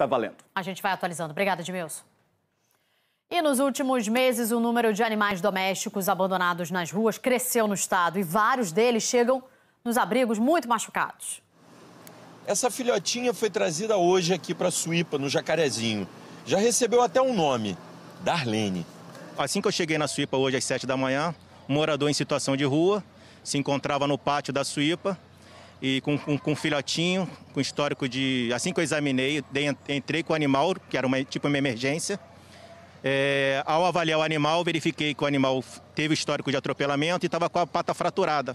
Está valendo. A gente vai atualizando. Obrigada, Edmilson. E nos últimos meses, o número de animais domésticos abandonados nas ruas cresceu no estado e vários deles chegam nos abrigos muito machucados. Essa filhotinha foi trazida hoje aqui para Suípa, no Jacarezinho. Já recebeu até um nome, Darlene. Assim que eu cheguei na Suípa hoje às 7 da manhã, um morador em situação de rua se encontrava no pátio da Suípa e com, com, com um filhotinho, com histórico de. Assim que eu examinei, dei, entrei com o animal, que era uma, tipo uma emergência. É, ao avaliar o animal, verifiquei que o animal teve histórico de atropelamento e estava com a pata fraturada.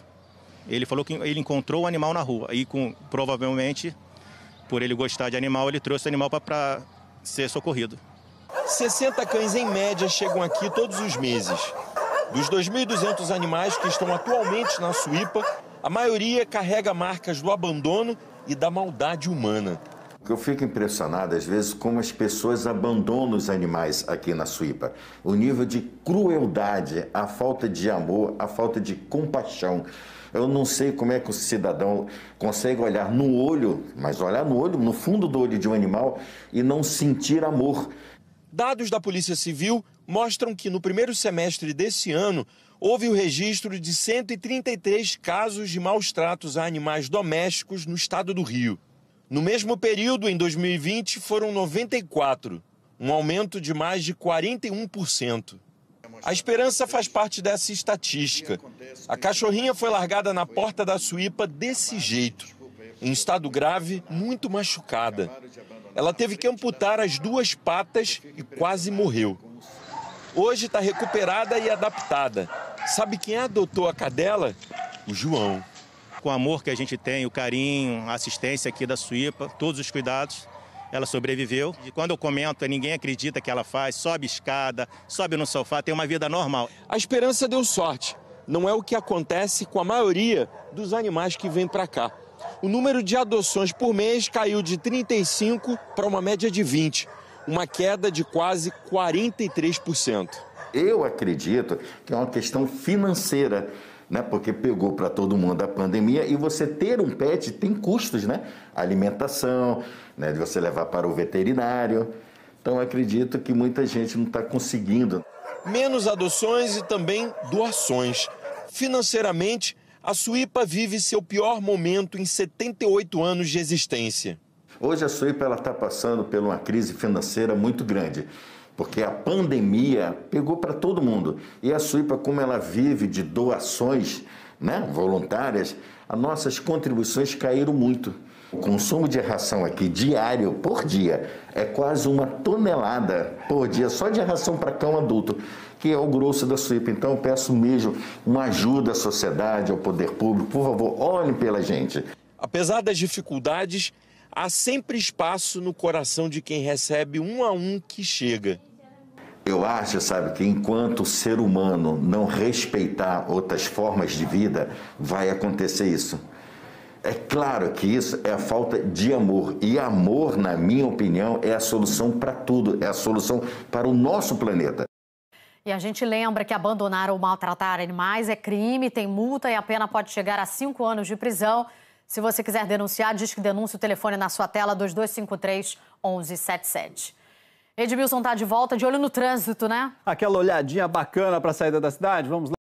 Ele falou que ele encontrou o animal na rua. E com, provavelmente, por ele gostar de animal, ele trouxe o animal para ser socorrido. 60 cães em média chegam aqui todos os meses. Dos 2.200 animais que estão atualmente na Suípa, a maioria carrega marcas do abandono e da maldade humana. Eu fico impressionado, às vezes, como as pessoas abandonam os animais aqui na Suípa. O nível de crueldade, a falta de amor, a falta de compaixão. Eu não sei como é que o cidadão consegue olhar no olho, mas olhar no olho, no fundo do olho de um animal e não sentir amor. Dados da Polícia Civil mostram que no primeiro semestre desse ano houve o registro de 133 casos de maus tratos a animais domésticos no estado do Rio. No mesmo período, em 2020, foram 94, um aumento de mais de 41%. A esperança faz parte dessa estatística. A cachorrinha foi largada na porta da suípa desse jeito, em estado grave, muito machucada. Ela teve que amputar as duas patas e quase morreu. Hoje está recuperada e adaptada. Sabe quem adotou é a cadela? O João. Com o amor que a gente tem, o carinho, a assistência aqui da Suípa, todos os cuidados, ela sobreviveu. E quando eu comento, ninguém acredita que ela faz, sobe escada, sobe no sofá, tem uma vida normal. A esperança deu sorte. Não é o que acontece com a maioria dos animais que vêm para cá o número de adoções por mês caiu de 35 para uma média de 20, uma queda de quase 43%. Eu acredito que é uma questão financeira né? Porque pegou para todo mundo a pandemia e você ter um pet tem custos, né? Alimentação, né? De você levar para o veterinário. Então acredito que muita gente não está conseguindo. Menos adoções e também doações. Financeiramente, a Suípa vive seu pior momento em 78 anos de existência. Hoje a Suípa está passando por uma crise financeira muito grande porque a pandemia pegou para todo mundo. E a Suípa, como ela vive de doações né, voluntárias, as nossas contribuições caíram muito. O consumo de ração aqui diário, por dia, é quase uma tonelada por dia, só de ração para cão adulto que é o grosso da SUIPA. Então eu peço mesmo uma ajuda à sociedade, ao poder público. Por favor, olhem pela gente. Apesar das dificuldades, há sempre espaço no coração de quem recebe um a um que chega. Eu acho, sabe, que enquanto o ser humano não respeitar outras formas de vida, vai acontecer isso. É claro que isso é a falta de amor. E amor, na minha opinião, é a solução para tudo, é a solução para o nosso planeta. E a gente lembra que abandonar ou maltratar animais é crime, tem multa e a pena pode chegar a cinco anos de prisão. Se você quiser denunciar, diz que denuncie o telefone na sua tela 2253 1177. Edmilson está de volta, de olho no trânsito, né? Aquela olhadinha bacana para a saída da cidade, vamos lá.